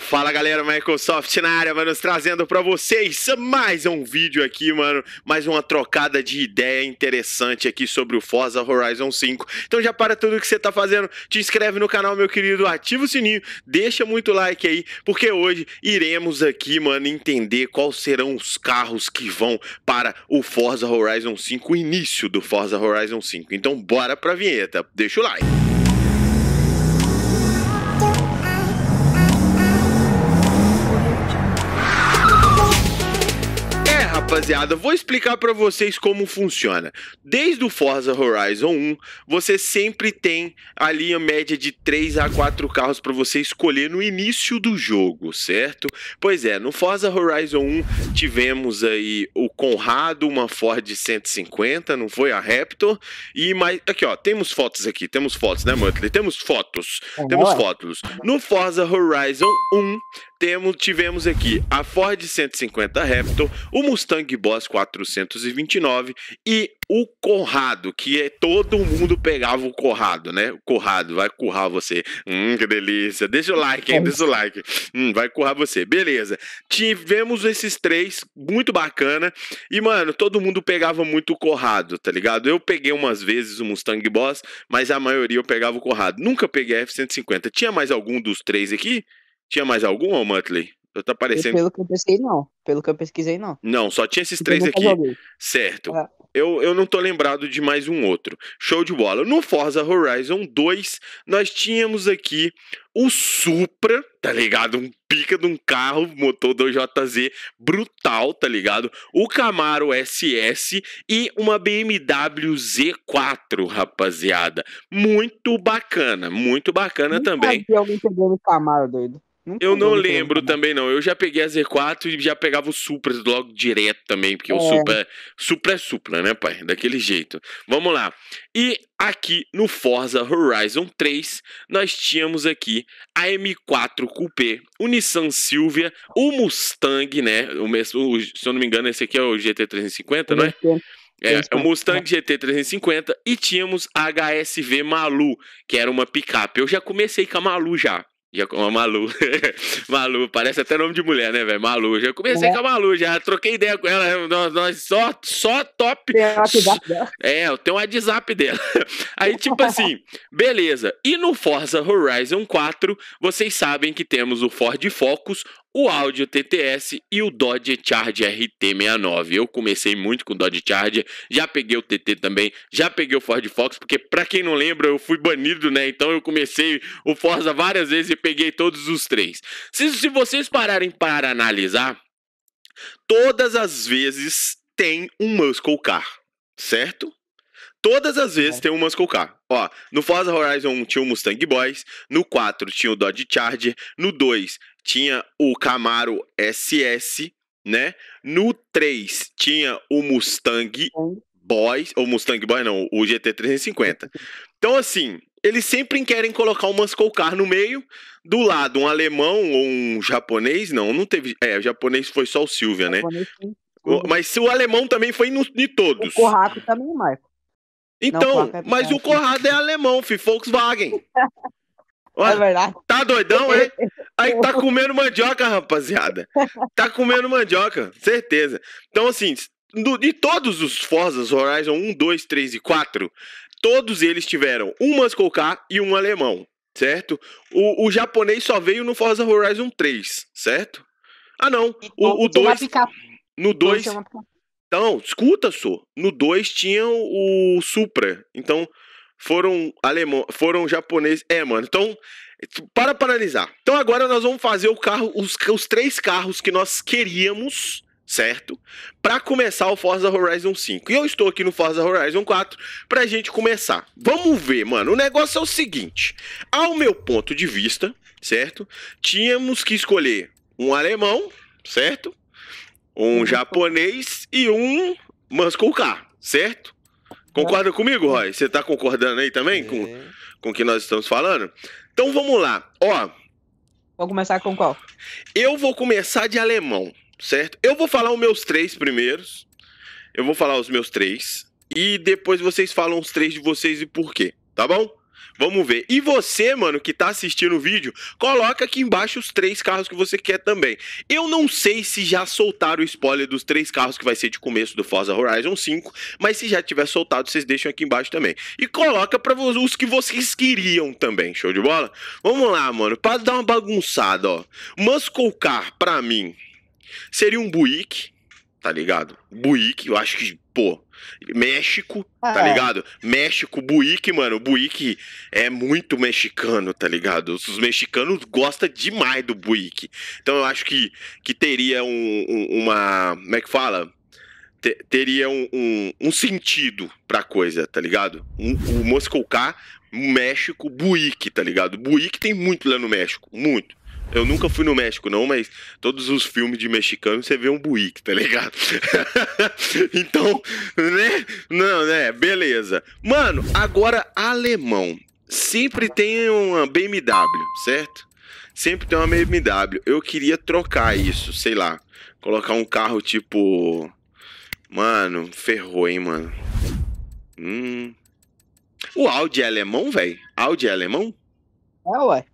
Fala galera, Microsoft na área, mano, trazendo para vocês mais um vídeo aqui, mano, mais uma trocada de ideia interessante aqui sobre o Forza Horizon 5. Então já para tudo que você tá fazendo, te inscreve no canal, meu querido, ativa o sininho, deixa muito like aí, porque hoje iremos aqui, mano, entender quais serão os carros que vão para o Forza Horizon 5, o início do Forza Horizon 5. Então bora pra vinheta, deixa o like. rapaziada, vou explicar para vocês como funciona. Desde o Forza Horizon 1, você sempre tem a linha média de 3 a 4 carros para você escolher no início do jogo, certo? Pois é, no Forza Horizon 1 tivemos aí o Conrado, uma Ford 150, não foi a Raptor. E mais. Aqui, ó, temos fotos aqui, temos fotos, né, Muttley? Temos fotos. É temos fotos. No Forza Horizon 1, temos, tivemos aqui a Ford 150 Raptor, o Mustang Boss 429 e o Conrado, que é todo mundo pegava o Conrado, né? O Conrado vai currar você. Hum, que delícia. Deixa o like, hein? Deixa o like. Hum, vai currar você. Beleza. Tivemos esses três, muito bacana. E, mano, todo mundo pegava muito o Conrado, tá ligado? Eu peguei umas vezes o Mustang Boss, mas a maioria eu pegava o Conrado. Nunca peguei F-150. Tinha mais algum dos três aqui? Tinha mais algum, Mantley? aparecendo. Pelo que eu pesquisei não. Pelo que eu pesquisei, não. Não, só tinha esses três aqui. Certo. Ah. Eu, eu não tô lembrado de mais um outro. Show de bola. No Forza Horizon 2, nós tínhamos aqui o Supra, tá ligado? Um pica de um carro, motor 2JZ brutal, tá ligado? O Camaro SS e uma BMW Z4, rapaziada. Muito bacana, muito bacana também. também. Alguém pegando o Camaro, doido eu não lembro também. Né? também, não. Eu já peguei a Z4 e já pegava o Supra logo direto também, porque é. o Supra, é, Supra é Supra, né, pai? Daquele jeito. Vamos lá. E aqui no Forza Horizon 3, nós tínhamos aqui a M4 Coupé, o Nissan Silvia, o Mustang, né? O se eu não me engano, esse aqui é o GT350, não é? É, o Mustang GT350 e tínhamos a HSV Malu, que era uma picape. Eu já comecei com a Malu já. Já com a Malu. Malu, parece até nome de mulher, né, velho? Malu. Já comecei é. com a Malu, já troquei ideia com ela. Nós, nós só, só top. Tem WhatsApp dela. É, eu tenho um WhatsApp dela. Aí, tipo assim, beleza. E no Forza Horizon 4, vocês sabem que temos o Ford Focus, o Audi TTS e o Dodge Charger RT69. Eu comecei muito com o Dodge Charger, já peguei o TT também, já peguei o Ford Fox, porque para quem não lembra, eu fui banido, né? Então eu comecei o Forza várias vezes e peguei todos os três. Se, se vocês pararem para analisar, todas as vezes tem um Muscle Car, certo? Todas as vezes uhum. tem um Muscle Car. Ó, no Forza Horizon 1 tinha o Mustang Boys, no 4 tinha o Dodge Charger, no 2 tinha o Camaro SS, né? No 3 tinha o Mustang Boy, ou Mustang Boy não, o GT 350. Então assim, eles sempre querem colocar um muscle car no meio, do lado um alemão ou um japonês, não, não teve, é, o japonês foi só o Silvia, né? O, mas o alemão também foi no, de todos. O Corrado também, Marco. Então, não, o então, é mas o é Corrado é alemão, fi, Volkswagen. Olha, é tá doidão, hein? Aí tá comendo mandioca, rapaziada. Tá comendo mandioca, certeza. Então, assim, de todos os Forzas Horizon 1, 2, 3 e 4, todos eles tiveram um Muscocar e um alemão, certo? O, o, japonês só veio no Forza Horizon 3, certo? Ah, não. O, o 2. No 2. Então, escuta só. No 2 tinha o Supra. Então, foram alemão, foram japoneses. É, mano. Então, para para analisar. Então agora nós vamos fazer o carro, os, os três carros que nós queríamos certo? Para começar o Forza Horizon 5. E eu estou aqui no Forza Horizon 4 para a gente começar. Vamos ver, mano. O negócio é o seguinte: ao meu ponto de vista, certo? Tínhamos que escolher um alemão, certo? Um uhum. japonês e um muscle car, certo? Concorda é. comigo, Roy? Você está concordando aí também é. com, com o que nós estamos falando? Então vamos lá. Ó. Vou começar com qual? Eu vou começar de alemão, certo? Eu vou falar os meus três primeiros. Eu vou falar os meus três. E depois vocês falam os três de vocês e por quê, tá bom? Vamos ver. E você, mano, que tá assistindo o vídeo, coloca aqui embaixo os três carros que você quer também. Eu não sei se já soltaram o spoiler dos três carros que vai ser de começo do Forza Horizon 5, mas se já tiver soltado, vocês deixam aqui embaixo também. E coloca para os que vocês queriam também, show de bola? Vamos lá, mano, para dar uma bagunçada, ó. Muscle Car, pra mim, seria um Buick tá ligado? Buick, eu acho que, pô, México, tá é. ligado? México, Buick, mano, Buick é muito mexicano, tá ligado? Os mexicanos gostam demais do Buick. Então eu acho que, que teria um, um uma, como é que fala? T teria um, um, um, sentido pra coisa, tá ligado? Um, o Moscou K, México, Buick, tá ligado? Buick tem muito lá no México, muito. Eu nunca fui no México, não, mas todos os filmes de mexicano você vê um buíque, tá ligado? então, né? Não, né? Beleza. Mano, agora alemão. Sempre tem uma BMW, certo? Sempre tem uma BMW. Eu queria trocar isso, sei lá. Colocar um carro tipo. Mano, ferrou, hein, mano. Hum. O Audi é alemão, velho? Audi é alemão? É, ué.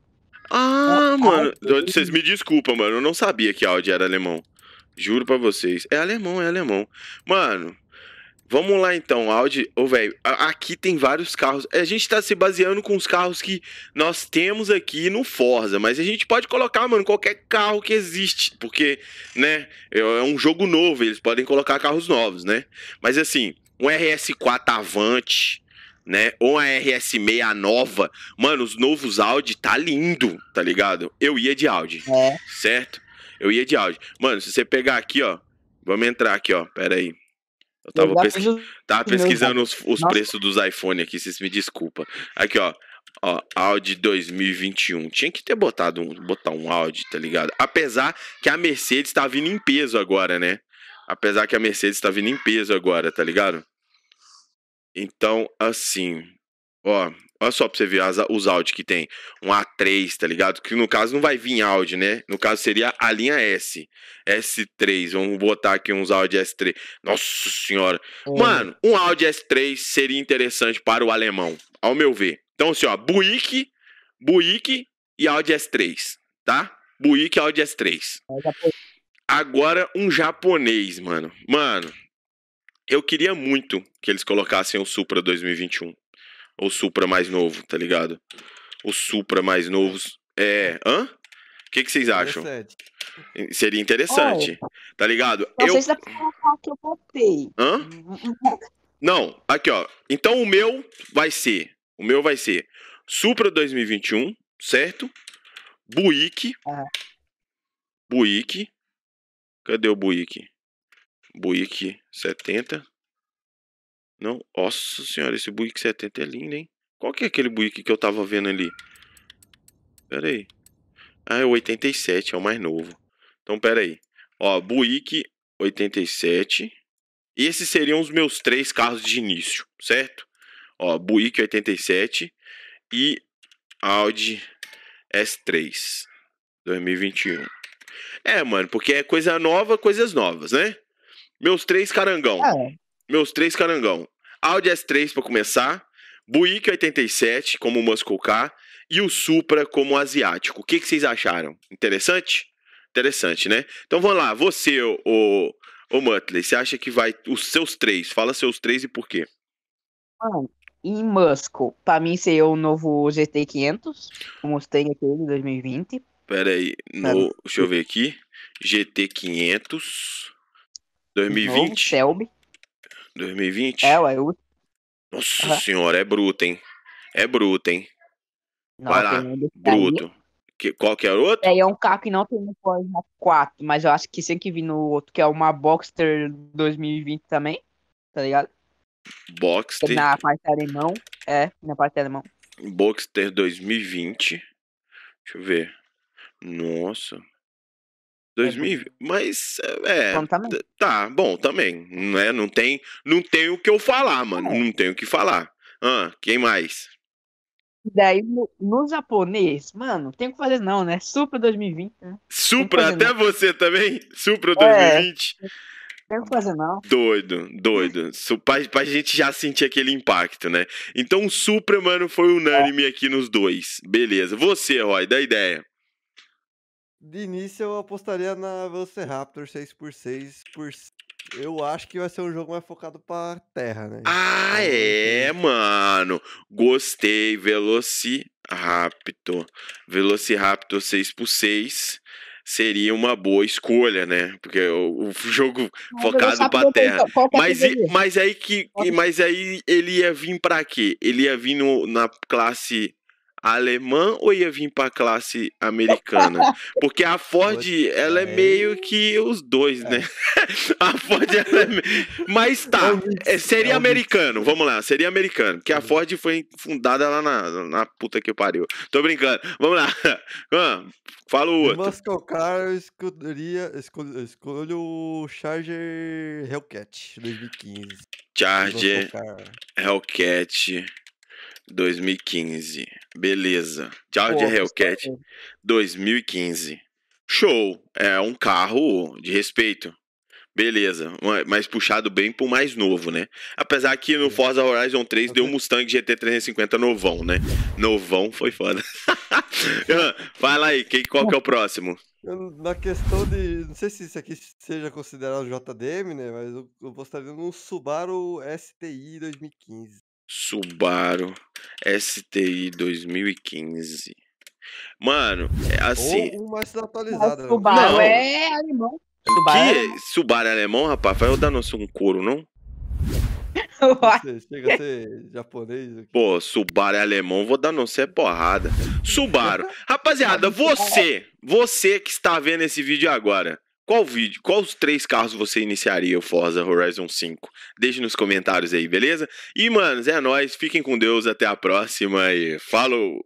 Ah, mano. Audi. Vocês me desculpam, mano. Eu não sabia que Audi era alemão. Juro pra vocês. É alemão, é alemão. Mano, Vamos lá então, Audi. Ô, oh, velho, aqui tem vários carros. A gente tá se baseando com os carros que nós temos aqui no Forza, mas a gente pode colocar, mano, qualquer carro que existe, porque, né, é, é um jogo novo, eles podem colocar carros novos, né? Mas assim, um RS4 Avante, né? Ou a RS6 a nova. Mano, os novos Audi tá lindo, tá ligado? Eu ia de Audi. É. Certo? Eu ia de Audi. Mano, se você pegar aqui, ó. Vamos entrar aqui, ó. Pera aí. Eu tava, pesqui... tava pesquisando os, os preços dos iPhone aqui, vocês me desculpa. Aqui, ó. Ó, Audi 2021. Tinha que ter botado um, botar um Audi, tá ligado? Apesar que a Mercedes tá vindo em peso agora, né? Apesar que a Mercedes tá vindo em peso agora, tá ligado? Então, assim, ó, olha só pra você ver as, os áudios que tem. Um A3, tá ligado? Que no caso não vai vir áudio né? No caso seria a linha S. S3, vamos botar aqui uns áudios S3. Nossa senhora. Hum. Mano, um áudio S3 seria interessante para o alemão, ao meu ver. Então, assim, ó, Buick, Buick e áudio S3, tá? Buick e áudio S3. Agora, um japonês, mano. Mano, eu queria muito que eles colocassem o Supra 2021. Ou Supra mais novo, tá ligado? O Supra mais novo. É. Hã? O que, que vocês acham? Seria interessante. Oh, tá ligado? Eu... Vocês que eu botei. Hã? Não, aqui ó. Então o meu vai ser. O meu vai ser Supra 2021, certo? Buick. É. Buick. Cadê o Buick? Buick 70. Não, nossa senhora, esse Buick 70 é lindo, hein? Qual que é aquele Buick que eu tava vendo ali? Pera aí. Ah, é o 87, é o mais novo. Então, pera aí. Ó, Buick 87. E esses seriam os meus três carros de início, certo? Ó, Buick 87 e Audi S3 2021. É, mano, porque é coisa nova, coisas novas, né? Meus três carangão. É. Meus três carangão. Audi S3 para começar, Buick 87 como Muscle Car e o Supra como asiático. O que, que vocês acharam? Interessante? Interessante, né? Então vamos lá, você, o, o Muttley, você acha que vai. Os seus três, fala seus três e por quê? Mano, em muscle, para mim seria o novo GT500, o Mustang aquele de 2020. Pera aí, tá. no, deixa eu ver aqui. GT500. 2020. Shelby. 2020? É, ué. Eu... Nossa uhum. senhora, é bruto, hein? É bruto, hein? Não, Vai lá, bruto. Que, qual que é o outro? É, é um carro que não tem no Forza 4, mas eu acho que sei que vi no outro, que é uma Boxster 2020 também, tá ligado? Boxster. Na parte alemão, é, na parte alemão. Boxster 2020. Deixa eu ver. Nossa, 2020, é mas é, é então, tá bom também, né? Não tem, não tem o que eu falar, mano, é. não tenho o que falar. Ah, quem mais? Daí no, no japonês, mano, tem o que fazer não, né? Supra 2020. Né? Supra até não. você também, Supra 2020. É, tem o que fazer não. Doido, doido. Pra, pra gente já sentir aquele impacto, né? Então o Supra, mano, foi unânime é. aqui nos dois. Beleza. Você, Roy, dá ideia. De início eu apostaria na Velociraptor 6x6 por eu acho que vai ser um jogo mais focado pra terra, né? Ah, então, é, assim, mano. Gostei. Velociraptor. Velociraptor 6x6 seria uma boa escolha, né? Porque o, o jogo mas ah, focado pra terra. Mas, e, mas aí que. Mas aí ele ia vir pra quê? Ele ia vir no, na classe alemã ou ia vir para classe americana? Porque a Ford, ela é meio que os dois, né? A Ford, ela é meio... Mas tá, é, seria americano, vamos lá, seria americano. Porque a uhum. Ford foi fundada lá na, na puta que pariu. Tô brincando, vamos lá. fala o outro. Muscle Car, eu escolheria, escolho, escolho o Charger Hellcat 2015. Charger Hellcat 2015. Beleza. George de Hellcat 2015. Show. É um carro de respeito. Beleza, mas puxado bem pro mais novo, né? Apesar que no uhum. Forza Horizon 3 deu um uhum. Mustang GT350 novão, né? Novão foi foda. Fala aí, quem, qual que é o próximo? Na questão de. Não sei se isso aqui seja considerado JDM, né? Mas eu, eu gostaria de um Subaru STI 2015. Subaru STI 2015. Mano, é assim. Ou uma atualizada. Não, né? Subaru não. é alemão. Subaru que? Subaru é, é alemão, rapaz? Vai dar nosso um couro, não? chega a ser japonês. Aqui. Pô, Subaru é alemão, vou dar não ser é porrada. Subaru. Rapaziada, é você, você que está vendo esse vídeo agora, qual vídeo, qual os três carros você iniciaria o Forza Horizon 5? Deixe nos comentários aí, beleza? E, manos, é nóis. Fiquem com Deus. Até a próxima e falou!